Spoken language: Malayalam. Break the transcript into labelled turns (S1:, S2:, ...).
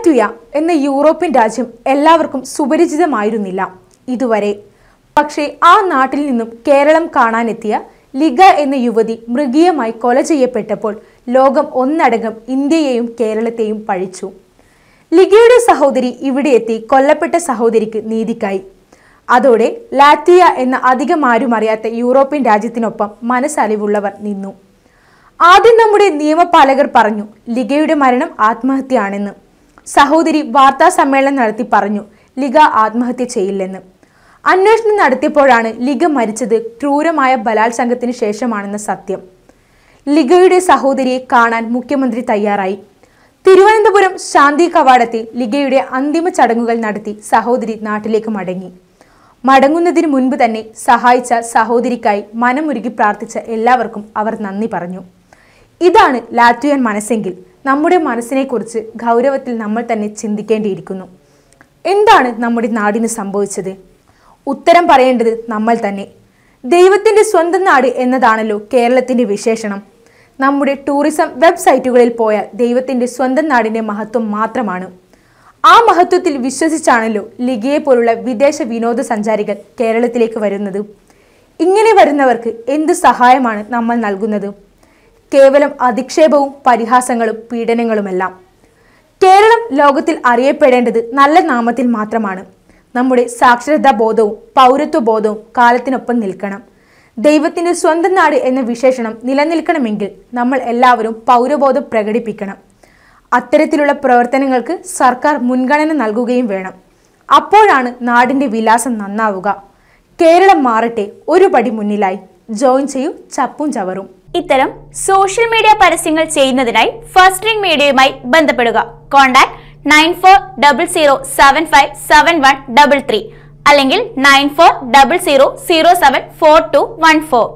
S1: ലാറ്റുയ എന്ന യൂറോപ്യൻ രാജ്യം എല്ലാവർക്കും സുപരിചിതമായിരുന്നില്ല ഇതുവരെ പക്ഷേ ആ നാട്ടിൽ നിന്നും കേരളം കാണാനെത്തിയ ലിഗ എന്ന യുവതി മൃഗീയമായി കൊല ചെയ്യപ്പെട്ടപ്പോൾ ലോകം ഒന്നടങ്കം ഇന്ത്യയെയും കേരളത്തെയും പഴിച്ചു ലിഗയുടെ സഹോദരി ഇവിടെ എത്തി കൊല്ലപ്പെട്ട സഹോദരിക്ക് നീതിക്കായി അതോടെ ലാറ്റിയ എന്ന അധികം ആരും അറിയാത്ത യൂറോപ്യൻ രാജ്യത്തിനൊപ്പം മനസ്സലിവുള്ളവർ നിന്നു ആദ്യം നമ്മുടെ നിയമപാലകർ പറഞ്ഞു ലിഗയുടെ മരണം ആത്മഹത്യയാണെന്ന് സഹോദരി വാർത്താ സമ്മേളനം നടത്തി പറഞ്ഞു ലിഗ ആത്മഹത്യ ചെയ്യില്ലെന്ന് അന്വേഷണം നടത്തിയപ്പോഴാണ് ലിഗ മരിച്ചത് ക്രൂരമായ ബലാത്സംഗത്തിന് ശേഷമാണെന്ന സത്യം ലിഗയുടെ സഹോദരിയെ കാണാൻ മുഖ്യമന്ത്രി തയ്യാറായി തിരുവനന്തപുരം ശാന്തി കവാടത്തിൽ ലിഗയുടെ അന്തിമ ചടങ്ങുകൾ നടത്തി സഹോദരി നാട്ടിലേക്ക് മടങ്ങി മടങ്ങുന്നതിന് മുൻപ് തന്നെ സഹായിച്ച സഹോദരിക്കായി മനമുരുകി പ്രാർത്ഥിച്ച എല്ലാവർക്കും അവർ നന്ദി പറഞ്ഞു ഇതാണ് ലാറ്റുയൻ മനസ്സെങ്കിൽ നമ്മുടെ മനസ്സിനെക്കുറിച്ച് ഗൗരവത്തിൽ നമ്മൾ തന്നെ ചിന്തിക്കേണ്ടിയിരിക്കുന്നു എന്താണ് നമ്മുടെ നാടിന് സംഭവിച്ചത് ഉത്തരം പറയേണ്ടത് നമ്മൾ തന്നെ ദൈവത്തിൻ്റെ സ്വന്തം നാട് എന്നതാണല്ലോ കേരളത്തിൻ്റെ വിശേഷണം നമ്മുടെ ടൂറിസം വെബ്സൈറ്റുകളിൽ പോയാൽ ദൈവത്തിൻ്റെ സ്വന്തം നാടിൻ്റെ മഹത്വം മാത്രമാണ് ആ മഹത്വത്തിൽ വിശ്വസിച്ചാണല്ലോ ലിഗയെ പോലുള്ള വിദേശ വിനോദസഞ്ചാരികൾ കേരളത്തിലേക്ക് വരുന്നത് ഇങ്ങനെ വരുന്നവർക്ക് എന്ത് സഹായമാണ് നമ്മൾ നൽകുന്നത് കേവലം അധിക്ഷേപവും പരിഹാസങ്ങളും പീഡനങ്ങളുമെല്ലാം കേരളം ലോകത്തിൽ അറിയപ്പെടേണ്ടത് നല്ല നാമത്തിൽ മാത്രമാണ് നമ്മുടെ സാക്ഷരതാ ബോധവും പൗരത്വ ബോധവും കാലത്തിനൊപ്പം നിൽക്കണം ദൈവത്തിൻ്റെ സ്വന്തം നാട് എന്ന വിശേഷണം നിലനിൽക്കണമെങ്കിൽ നമ്മൾ എല്ലാവരും പൗരബോധം പ്രകടിപ്പിക്കണം അത്തരത്തിലുള്ള പ്രവർത്തനങ്ങൾക്ക് സർക്കാർ മുൻഗണന നൽകുകയും വേണം അപ്പോഴാണ് നാടിൻ്റെ വിലാസം നന്നാവുക കേരളം മാറട്ടെ ഒരു പടി മുന്നിലായി ജോയിൻ ചെയ്യൂ ചപ്പും ചവറും
S2: ഇത്തരം സോഷ്യൽ മീഡിയ പരസ്യങ്ങൾ ചെയ്യുന്നതിനായി ഫസ്റ്റ് റിംഗ് മീഡിയയുമായി ബന്ധപ്പെടുക contact nine four double zero seven five seven one double three അല്ലെങ്കിൽ nine four double zero zero seven four two one four